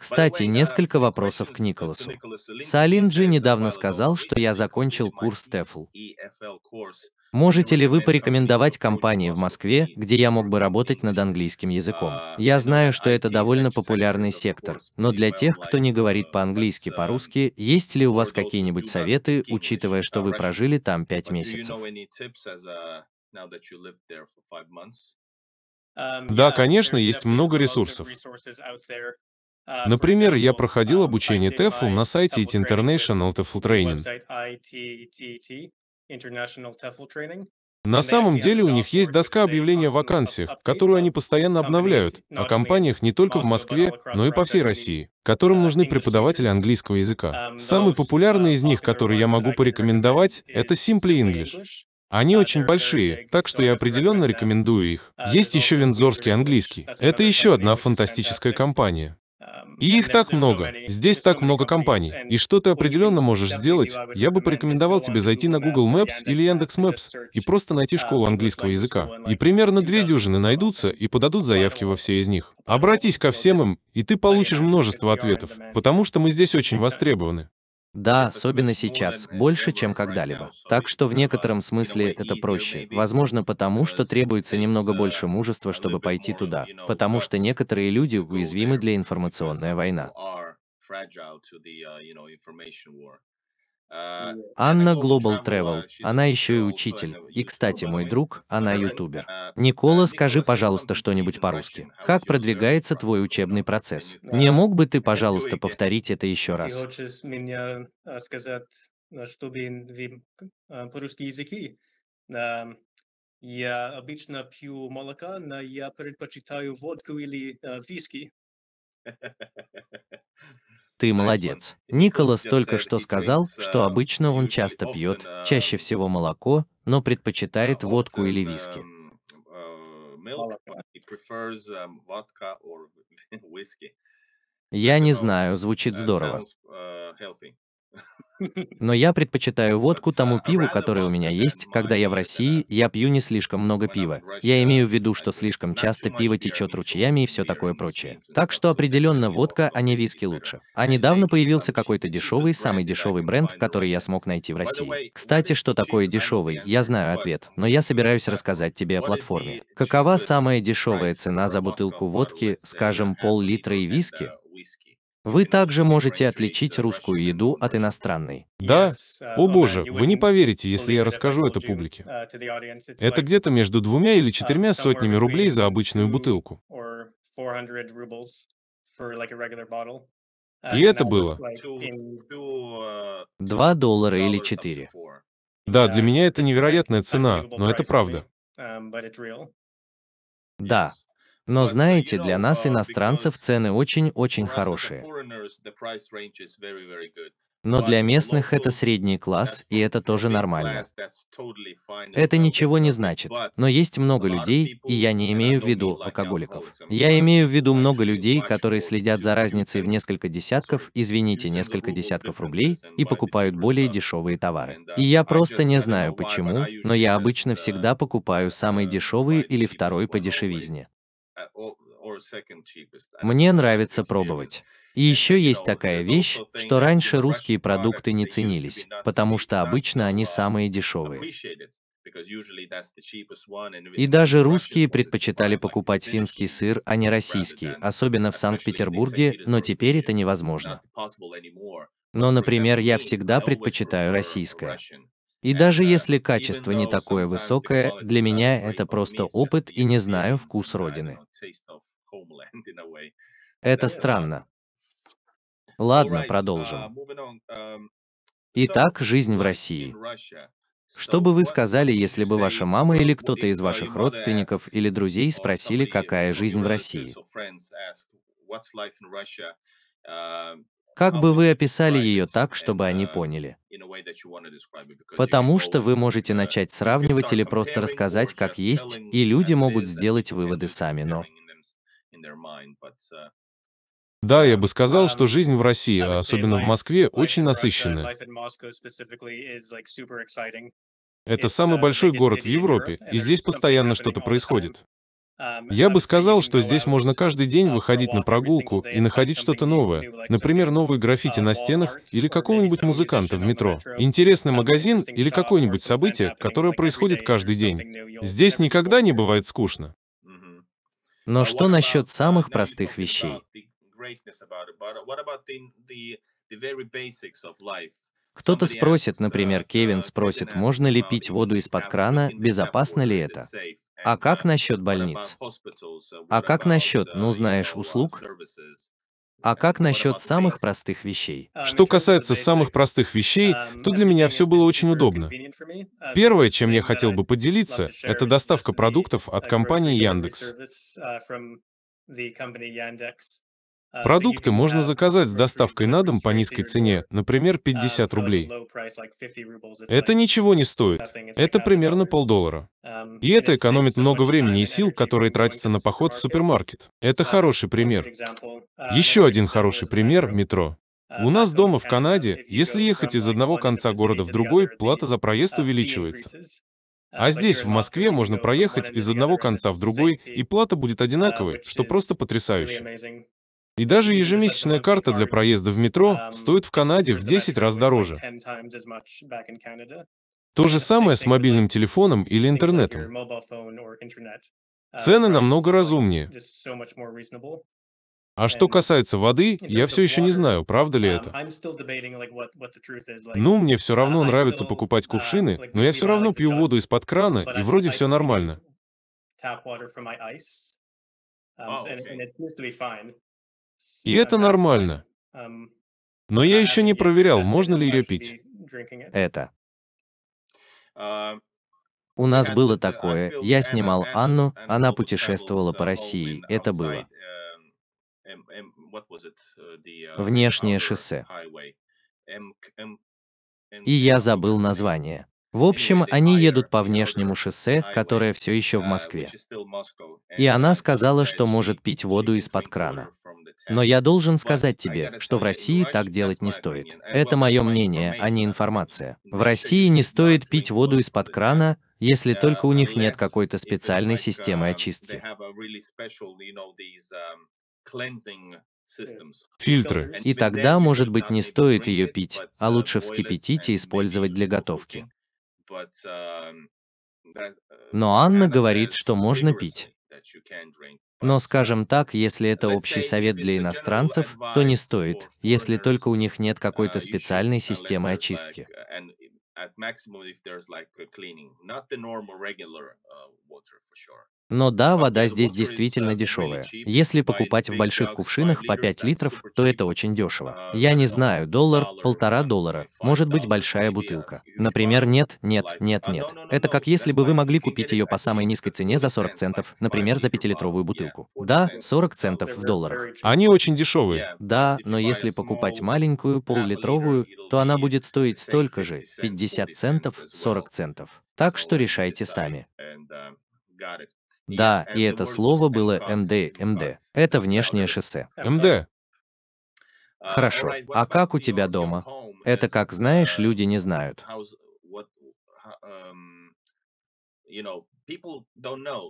Кстати, несколько вопросов к Николасу. Саалин Джи недавно сказал, что я закончил курс TEFL. Можете ли вы порекомендовать компании в Москве, где я мог бы работать над английским языком? А, я знаю, что это довольно популярный сектор, но для тех, кто не говорит э, по-английски, э, по-русски, есть ли у вас какие-нибудь советы, учитывая, что э, вы прожили там пять месяцев? Да, эм, конечно, есть много ресурсов. Например, я проходил обучение TEFL на сайте IT International TEFL Training. На самом деле у них есть доска объявления о вакансиях, которую они постоянно обновляют, о компаниях не только в Москве, но и по всей России, которым нужны преподаватели английского языка. Самый популярный из них, который я могу порекомендовать, это Simply English. Они очень большие, так что я определенно рекомендую их. Есть еще вензорский английский. Это еще одна фантастическая компания. И их так много. Здесь так много компаний. И что ты определенно можешь сделать, я бы порекомендовал тебе зайти на Google Maps или Яндекс Maps и просто найти школу английского языка. И примерно две дюжины найдутся и подадут заявки во все из них. Обратись ко всем им, и ты получишь множество ответов, потому что мы здесь очень востребованы. Да, особенно сейчас, больше, чем когда-либо. Так что в некотором смысле это проще. Возможно, потому что требуется немного э, больше мужества, чтобы пойти туда, потому что некоторые люди уязвимы для информационной войны. А, Анна Global Travel. Она еще и учитель. И, кстати, мой друг, она ютубер. Никола, скажи, пожалуйста, что-нибудь по-русски. Как продвигается твой учебный процесс? Не мог бы ты, пожалуйста, повторить это еще раз? А, сказать, а, чтобы по-русски языки. Я обычно пью молока, но я предпочитаю водку или виски. Ты молодец. Николас только что сказал, что а, обычно он часто пьет, чаще всего молоко, но а предпочитает водку или эм, виски. Э, эм, Я не знаю, звучит э, здорово. Э, но я предпочитаю ну, водку тому пиву, которое у меня есть. Когда я в России, я пью не слишком много пива. Я имею в виду, что слишком часто пиво течет ручьями и все такое прочее. Так что определенно водка, а не виски лучше. А недавно появился какой-то дешевый, самый дешевый бренд, который я смог найти в России. Кстати, что такое дешевый, я знаю ответ, но я собираюсь рассказать тебе о платформе. Какова самая дешевая цена за бутылку водки, скажем, пол-литра и виски? Вы также можете отличить русскую еду от иностранной. Да. О боже, вы не поверите, если я расскажу это публике. Это где-то между двумя или четырьмя сотнями рублей за обычную бутылку. И это было... два доллара или четыре. Да, для меня это невероятная цена, но это правда. Да, но знаете, для нас, иностранцев, цены очень-очень хорошие. Но для местных это средний класс, и это тоже нормально. Это ничего не значит, но есть много людей, и я не имею в виду алкоголиков. Я имею в виду много людей, которые следят за разницей в несколько десятков, извините, несколько десятков рублей, и покупают более дешевые товары. И я просто не знаю почему, но я обычно всегда покупаю самый дешевый или второй по дешевизне. Мне нравится пробовать. И еще есть такая вещь, что раньше русские продукты не ценились, потому что обычно они uh, самые дешевые. И даже русские предпочитали покупать финский сыр, а не российский, особенно в Санкт-Петербурге, но теперь это невозможно. Но, например, я всегда предпочитаю российское. И даже uh, если качество не такое высокое, для меня это просто опыт и не знаю вкус родины. Это странно. Ладно, продолжим. Uh, um, Итак, жизнь в России. Что бы вы сказали, если бы ваша мама или кто-то из ваших родственников или друзей спросили, какая жизнь в России? Как бы вы описали ее так, чтобы они uh, поняли? Потому что вы можете uh, начать сравнивать или просто рассказать, как есть, и люди могут сделать выводы сами, но... Uh, да, я бы сказал, что um, жизнь в России, а особенно в Москве, очень насыщенная. Это самый большой город в Европе, и здесь постоянно что-то происходит. Я бы сказал, что здесь можно каждый день выходить на прогулку и находить что-то новое. Например, новые граффити на стенах или какого-нибудь музыканта в метро. Интересный магазин или какое-нибудь событие, которое происходит каждый день. Здесь никогда не бывает скучно. Но что насчет самых простых вещей? Кто-то спросит, например, uh, Кевин uh, спросит, можно ли пить воду из-под крана, безопасно ли это. А как uh, насчет больниц? А как насчет, ну знаешь, услуг? А как насчет самых простых вещей? Что касается самых простых вещей, um, то для меня все было очень удобно. Первое, чем я хотел бы поделиться, это доставка продуктов от компании Яндекс. Э, продукты можно э, заказать с доставкой на дом по низкой цене, например, 50 э, рублей. Это ничего не стоит. Это примерно полдоллара. Эм, и это экономит много времени и сил, которые тратятся на поход в супермаркет. Это эм, хороший пример. Еще один хороший пример — метро. У нас дома в Канаде, если ехать из одного конца города в другой, плата за проезд uh, увеличивается. А здесь, в Москве, можно проехать из одного конца в другой, и плата будет одинаковой, что просто потрясающе. И даже ежемесячная карта для проезда в метро эм, стоит в Канаде в 10 раз дороже. То же самое с мобильным телефоном или интернетом. Uh, Цены намного разумнее. А что касается воды, я все еще не знаю, правда ли um, это. Ну, мне все равно нравится покупать uh, кувшины, но я все равно пью воду из-под крана, и вроде все нормально. И это нормально. Но я а еще не проверял, можно ли ее пить. Это. А, У нас было э, такое. Я снимал Анну, она путешествовала по uh, России. Это было. Эм, эм, эм, э, uh, Внешнее шоссе. И я забыл название. В общем, они едут по внешнему шоссе, которое все еще в uh, Москве. И она сказала, что может пить воду из-под крана. Но я должен сказать тебе, что в России так делать не стоит. Это мое мнение, а не информация. В России не стоит пить воду из-под крана, если только у них нет какой-то специальной системы очистки. Фильтры. И тогда, может быть, не стоит ее пить, а лучше вскипятить и использовать для готовки. Но Анна говорит, что можно пить. Но, скажем так, если это общий совет для иностранцев, то не стоит, если только у них нет uh, какой-то специальной системы очистки. Uh, но да, вода здесь действительно дешевая. Если покупать в больших кувшинах по 5 литров, то это очень дешево. А, Я не знаю, доллар, полтора доллара, может быть большая бутылка. Например, нет, нет, нет, нет. Это как если бы вы могли купить ее по самой низкой цене за 40 центов, например, за 5-литровую а, бутылку. Да, 40 центов в долларах. Они очень дешевые. Да, но если покупать маленькую полулитровую, то она будет стоить столько же, 50 центов, 40 центов. Так что решайте сами. Да, и это слово было МД, МД. Это внешнее шоссе. МД. Хорошо. А как у тебя дома? Это как знаешь, uh, люди не знают. Эм,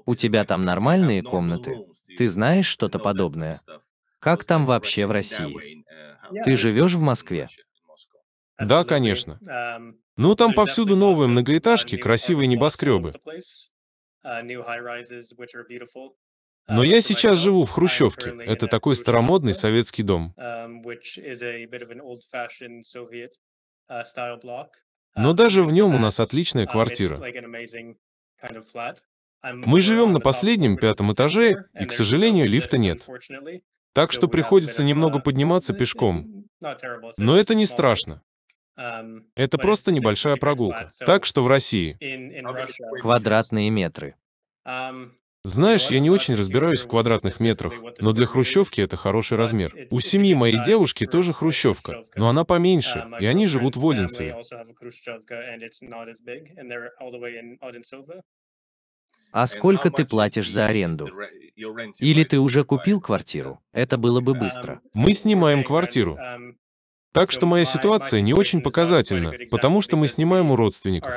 у тебя там нормальные комнаты? Ты знаешь что-то подобное? Как там вообще в России? Uh, Ты живешь в Москве? Да, конечно. Эм, ну, там повсюду новые многоэтажки, красивые небоскребы. А, uh, Но я сейчас живу в Хрущевке. Это такой старомодный советский дом. Эм, uh, Но uh, даже в нем у нас отличная um, квартира. Мы живем на последнем пятом этаже, и, к сожалению, лифта нет. Так что приходится немного подниматься пешком. Но это не страшно. Эм, это просто небольшая прогулка. Так что в России... Квадратные метры. Um, Знаешь, я не очень разбираюсь в квадратных метрах, но для хрущевки это хороший размер. У семьи моей девушки тоже хрущевка, но она поменьше, um, и они живут в Одинцеве. А сколько ты платишь за аренду? Или ты уже купил квартиру? Это было бы um, быстро. Мы снимаем квартиру. Так что моя ситуация не очень показательна, потому что мы снимаем у родственников.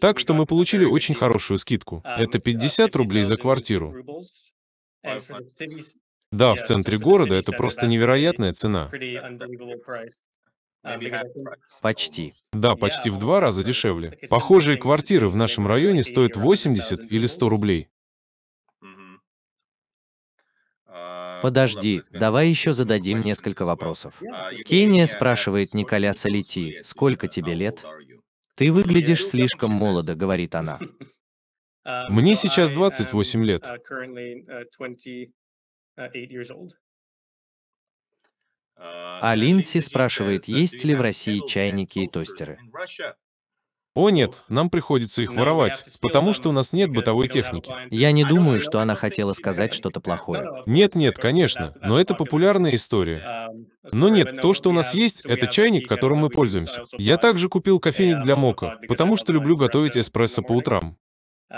Так что мы получили очень хорошую скидку. Это 50 рублей за квартиру. Да, в центре города это просто невероятная цена. Почти. Да, почти в два раза дешевле. Похожие квартиры в нашем районе стоят 80 или 100 рублей. Подожди, давай еще зададим несколько вопросов. Кения спрашивает Николяса Лети, сколько тебе лет? Ты выглядишь слишком молодо, говорит она. Uh, Мне сейчас 28 лет. Uh, uh, а, а Линдси спрашивает, есть ли в России чайники и тостеры. О нет, нам приходится их воровать, потому что у нас нет бытовой техники. Я не думаю, что она хотела сказать что-то плохое. Нет-нет, конечно, но это популярная история. Но нет, то, что у нас есть, это чайник, которым мы пользуемся. Я также купил кофейник для мока, потому что люблю готовить эспрессо по утрам.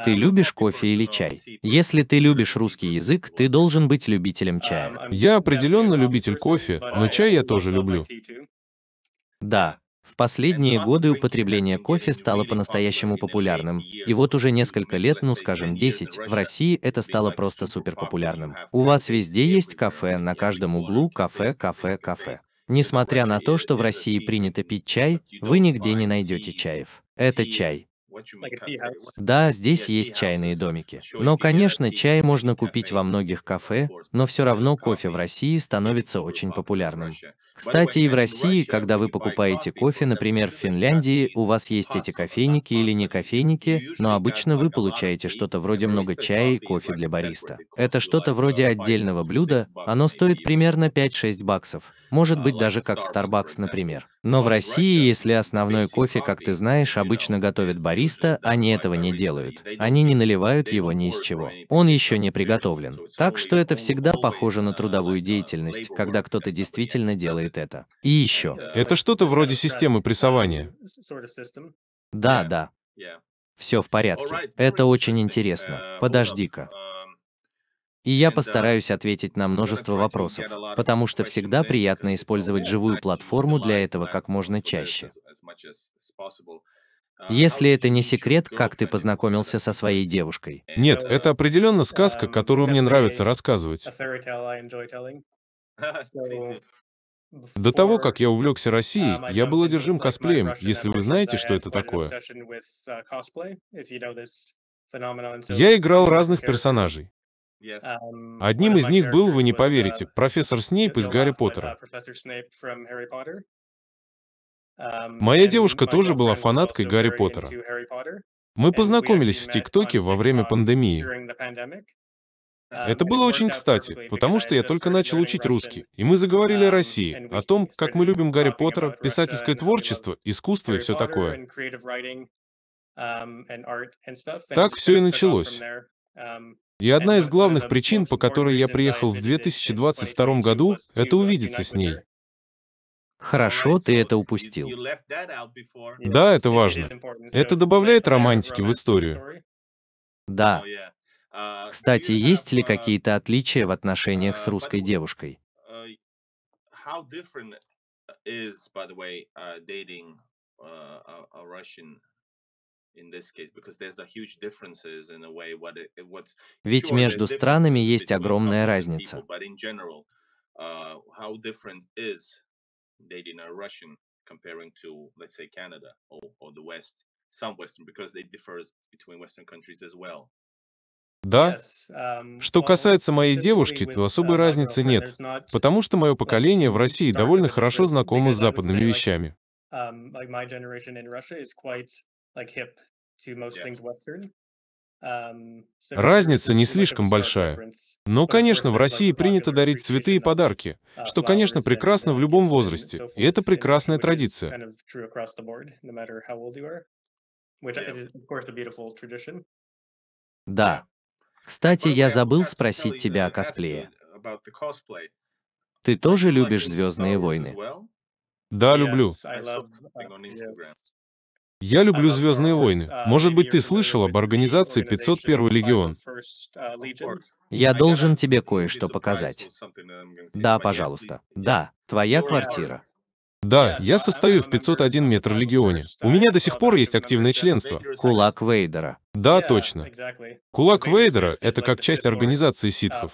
Ты любишь кофе или чай? Если ты любишь русский язык, ты должен быть любителем чая. Я определенно любитель кофе, но чай я тоже люблю. Да, в последние годы употребление кофе стало по-настоящему популярным. И вот уже несколько лет, ну скажем 10, в России это стало просто супер популярным. У вас везде есть кафе, на каждом углу кафе, кафе, кафе. Несмотря на то, что в России принято пить чай, вы нигде не найдете чаев. Это чай. Да, здесь есть чайные домики. Но, конечно, чай можно купить во многих кафе, но все равно кофе в России становится очень популярным. Кстати, и в России, когда вы покупаете кофе, например, в Финляндии, у вас есть эти кофейники или не кофейники, но обычно вы получаете что-то вроде много чая и кофе для бариста. Это что-то вроде отдельного блюда, оно стоит примерно 5-6 баксов. Может быть, даже как в Starbucks, например. Но в России, если основной кофе, как ты знаешь, обычно готовит бариста, они этого не делают. Они не наливают его ни из чего. Он еще не приготовлен. Так что это всегда uh, похоже на uh, трудовую uh, деятельность, когда кто-то действительно делает делает это. И еще. Это что-то вроде системы прессования. Да, да. Все в порядке. Это очень интересно. Uh, Подожди-ка. Um, И я uh, постараюсь ответить на множество вопросов, потому что всегда приятно использовать живую платформу для этого как можно чаще. Uh, Если это не секрет, как ты познакомился со своей девушкой? Нет, это определенно сказка, um, которую мне нравится рассказывать. До того, как я увлекся Россией, um, я был одержим косплеем, если вы знаете, что это такое. Uh, я играл разных персонажей. Um, Одним из них был, вы не uh, поверите, профессор Снейп из Гарри uh, Поттера. Um, Моя девушка тоже была фанаткой Гарри Поттера. Мы познакомились в ТикТоке во время пандемии. А, это было очень кстати, потому что я только начал учить русский, и мы заговорили о России, о том, как мы любим Гарри Поттера, писательское творчество, искусство и все такое. Um, так все и началось. Um, и одна из главных причин, по которой я uh, приехал в 2022 году, uh, это увидеться с ней. Хорошо, ты это упустил. Да, это важно. Это добавляет романтики в историю. Да, oh, кстати, есть ли какие-то отличия в отношениях с русской девушкой? Ведь между странами есть огромная разница. comparing to, let's say, Canada or, or the West, some Western, because it differs between Western countries as well. Да? Um, что касается моей девушки, то uh, особой разницы нет, потому что мое поколение в России довольно хорошо знакомо с западными вещами. Um, um, Разница не слишком большая. Но, конечно, в России принято дарить цветы и uh, подарки, uh, что, конечно, прекрасно в любом возрасте, и это прекрасная традиция. Да, кстати, я забыл спросить тебя о косплее. Ты тоже любишь Звездные войны? Да, люблю. Я люблю Звездные войны. Uh, Может быть, ты слышал об организации 501 легион? Uh, я должен тебе кое-что показать. Да, пожалуйста. Да, твоя квартира. Да, я состою в 501 метр легионе. У меня до сих пор есть активное членство. Кулак Вейдера. Да, точно. Кулак Вейдера — это как часть организации ситхов.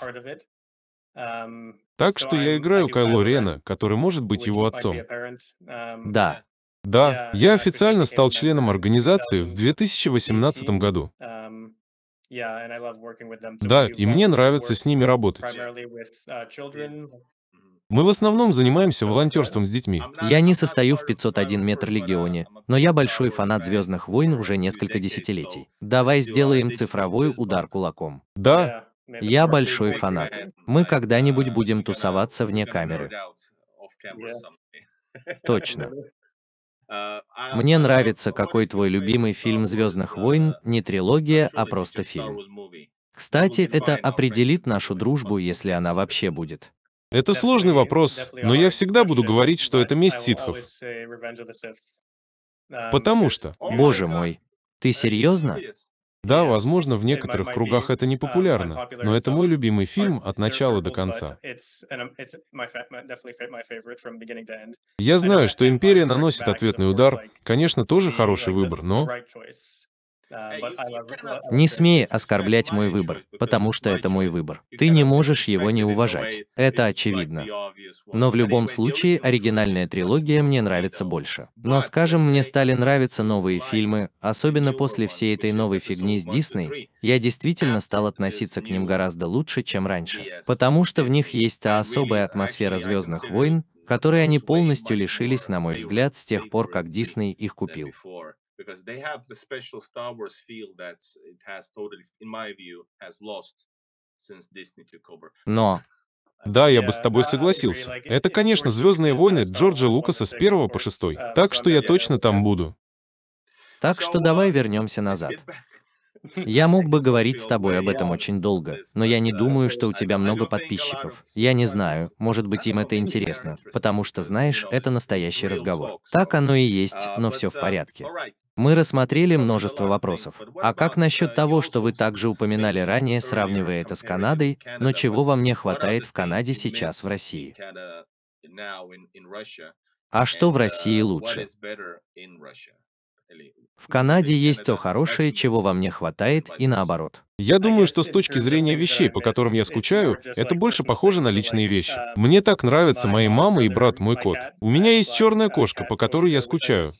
Эм, так что я играю Кайло Рена, который может быть его отцом. Эм, да. Да, я официально стал членом организации в 2018 году. Эм, да, и мне нравится с ними работать. Мы в основном занимаемся волонтерством с детьми. Я не состою в 501 метр легионе, но я большой фанат Звездных войн уже несколько десятилетий. Давай сделаем цифровой удар кулаком. Да. Я большой фанат. Мы когда-нибудь будем тусоваться вне камеры. Точно. Мне нравится, какой твой любимый фильм Звездных войн, не трилогия, а просто фильм. Кстати, это определит нашу дружбу, если она вообще будет. Это сложный вопрос, но я всегда буду говорить, что это месть ситхов. Um, Потому что... Oh Боже мой, ты серьезно? Да, возможно, в некоторых кругах это не uh, популярно, но это мой любимый фильм от начала до конца. Um, я знаю, что «Империя» наносит ответный удар, конечно, тоже хороший выбор, но... Э, а не смей оскорблять мой выбор, потому что это мой выбор. Ты не можешь его не уважать. Это очевидно. Но в любом случае, оригинальная трилогия мне нравится больше. Но скажем, мне стали нравиться новые фильмы, особенно после всей этой новой фигни с Дисней, я действительно стал относиться к ним гораздо лучше, чем раньше. Потому что в них есть та особая атмосфера Звездных войн, которые они полностью лишились, на мой взгляд, с тех пор, как Дисней их купил because they have the special Star Wars feel that it has totally, in my view, has lost since Disney took over. Но uh, да, я бы с тобой согласился. Это, конечно, «Звездные uh, войны» Джорджа Лукаса с первого по шестой, uh, так что я точно там буду. Так что давай вернемся назад. Я мог бы говорить с тобой об этом очень долго, но я не думаю, что у тебя много подписчиков. Я не знаю, может быть им это интересно, потому что, знаешь, это настоящий разговор. Так оно и есть, но все в порядке. Мы рассмотрели множество вопросов. А как насчет того, что вы также упоминали ранее, сравнивая это с Канадой, но чего вам не хватает в Канаде сейчас в России? А что в России лучше? В Канаде есть то хорошее, чего вам не хватает, и наоборот. Я думаю, что с точки зрения вещей, по которым я скучаю, это больше похоже на личные вещи. Мне так нравятся мои мама и брат мой кот. У меня есть черная кошка, по которой я скучаю.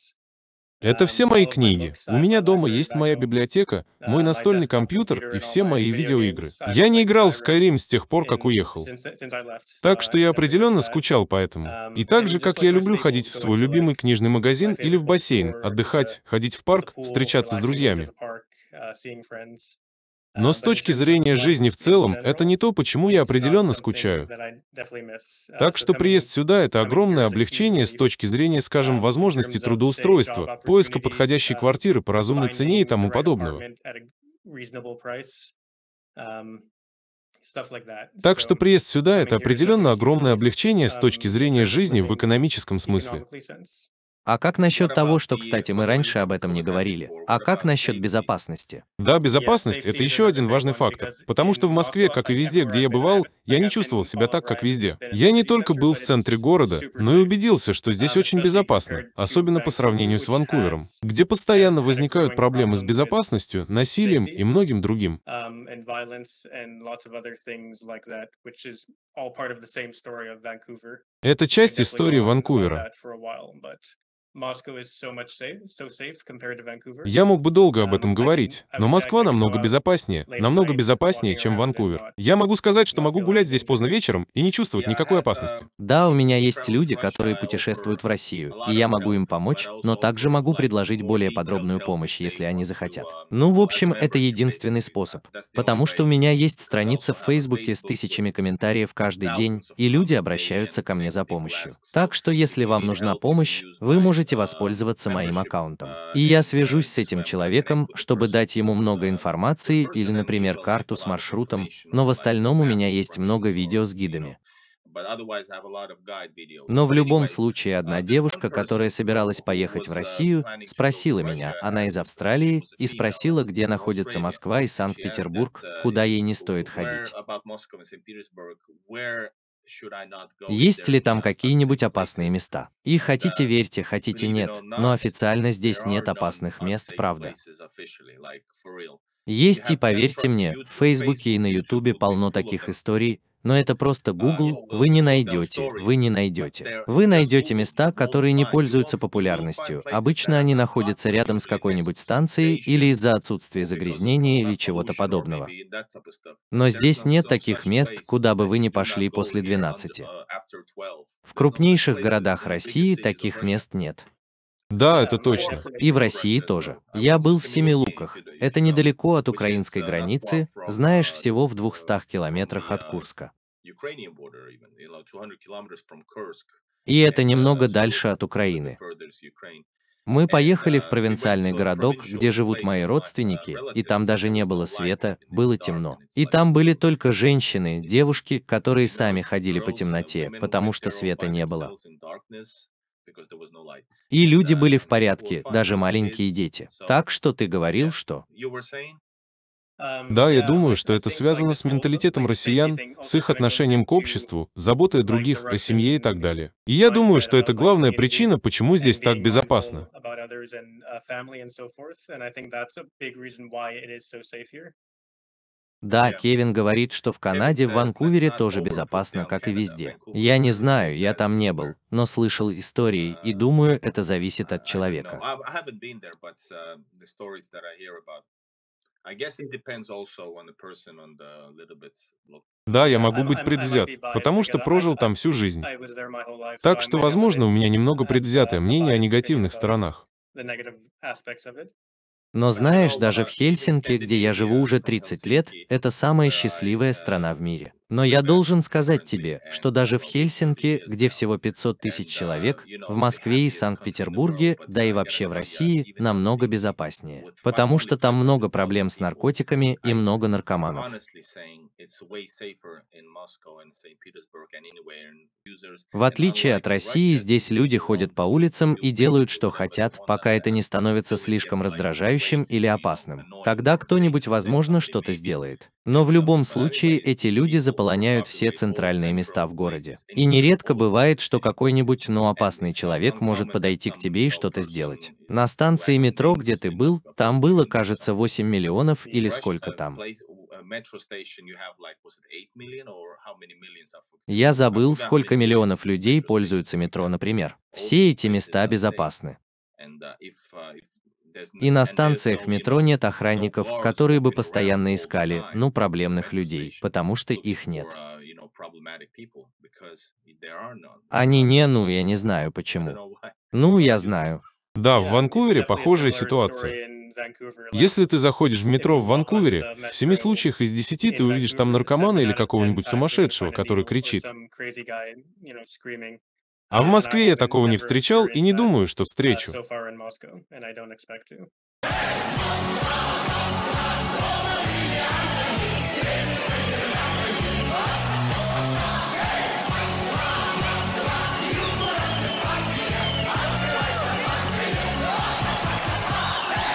Это все мои книги. У меня дома есть моя библиотека, мой настольный компьютер и все мои видеоигры. Я не играл в Skyrim с тех пор, как уехал. Так что я определенно скучал по этому. И так же, как я люблю ходить в свой любимый книжный магазин или в бассейн, отдыхать, ходить в парк, встречаться с друзьями. Но с точки зрения жизни в целом, это не то, почему я определенно скучаю. Так что приезд сюда — это огромное облегчение с точки зрения, скажем, возможности трудоустройства, поиска подходящей квартиры по разумной цене и тому подобного. Так что приезд сюда — это определенно огромное облегчение с точки зрения жизни в экономическом смысле. А как насчет того, что, кстати, мы раньше об этом не говорили? А как насчет безопасности? Да, безопасность — это еще один важный фактор. Потому что в Москве, как и везде, где я бывал, я не чувствовал себя так, как везде. Я не только был в центре города, но и убедился, что здесь очень безопасно, особенно по сравнению с Ванкувером, где постоянно возникают проблемы с безопасностью, насилием и многим другим. Это часть истории Ванкувера. Я мог бы долго об um, этом говорить, но Москва намного безопаснее, намного безопаснее, чем Ванкувер. Я могу сказать, что могу гулять здесь поздно вечером и не чувствовать никакой um, опасности. Да, у меня есть люди, которые uh, путешествуют в Россию, и я могу им помочь, но также могу предложить более подробную помощь, если они захотят. Ну, в общем, это единственный способ. Потому что у меня есть страница в Фейсбуке с тысячами комментариев каждый день, и люди обращаются ко мне за помощью. Так что, если вам нужна помощь, вы можете можете воспользоваться моим аккаунтом. Uh, и я свяжусь с этим человеком, чтобы дать ему много информации или, например, карту с маршрутом, но в остальном у меня есть много видео с гидами. Но в любом случае одна uh, девушка, которая собиралась uh, поехать в Россию, спросила меня, она из Австралии, и спросила, где находится Москва и Санкт-Петербург, куда ей не стоит ходить. Есть ли там какие-нибудь опасные места? И uh, хотите верьте, хотите нет, но официально здесь нет опасных мест, правда. Есть и поверьте мне, в Фейсбуке и на Ютубе полно таких историй, но это просто а, Google, вы не найдете, вы не найдете. Вы найдете места, которые не пользуются популярностью. Обычно они находятся рядом с какой-нибудь станцией или из-за отсутствия загрязнения или чего-то подобного. Но здесь нет таких мест, куда бы вы ни пошли после 12. Uh, В крупнейших городах России таких мест нет. Да, это точно. И в России тоже. Я был в Семилуках. Это недалеко от украинской границы, знаешь, всего в 200 километрах от Курска. И это немного дальше от Украины. Мы поехали в провинциальный городок, где живут мои родственники, и там даже не было света, было темно. И там были только женщины, девушки, которые сами ходили по темноте, потому что света не было. И люди были в uh, порядке, даже маленькие дети. Так что ты говорил, что... Um, да, я думаю, что это связано с менталитетом россиян, с их отношением к обществу, заботой о других, о семье и так далее. И я думаю, что это uh, главная причина, почему здесь так безопасно. Да, э, Кевин говорит, что в Канаде, в Ванкувере тоже безопасно, как и везде. Я не знаю, я там не был, но слышал истории, и э, думаю, это зависит от человека. Uh, да, я могу быть предвзят, потому что прожил там всю жизнь. Так что, возможно, у меня немного uh, предвзятое мнение о негативных сторонах. Но знаешь, даже в Хельсинки, где я живу уже 30 лет, это самая счастливая страна в мире. Но я должен сказать тебе, что даже в Хельсинки, где всего 500 тысяч человек, в Москве и Санкт-Петербурге, да и вообще в России, намного безопаснее. Потому что там много проблем с наркотиками и много наркоманов. В отличие от России, здесь люди ходят по улицам и делают, что хотят, пока это не становится слишком раздражающим или опасным. Тогда кто-нибудь, возможно, что-то сделает. Но в любом случае эти люди заполняют заполоняют все центральные места в городе. И нередко бывает, что какой-нибудь, но ну, опасный человек может подойти к тебе и что-то сделать. На станции метро, где ты был, там было, кажется, 8 миллионов или сколько там. Я забыл, сколько миллионов людей пользуются метро, например. Все эти места безопасны. И на станциях метро нет охранников, которые бы постоянно искали, ну, проблемных людей, потому что их нет. Uh, Они не, ну, я не знаю почему. Ну, я знаю. Да, в Ванкувере похожая ситуация. Если ты заходишь в метро в Ванкувере, в семи случаях из десяти ты увидишь там наркомана или какого-нибудь сумасшедшего, который кричит. А в Москве я такого не встречал и не думаю, что встречу. Yeah.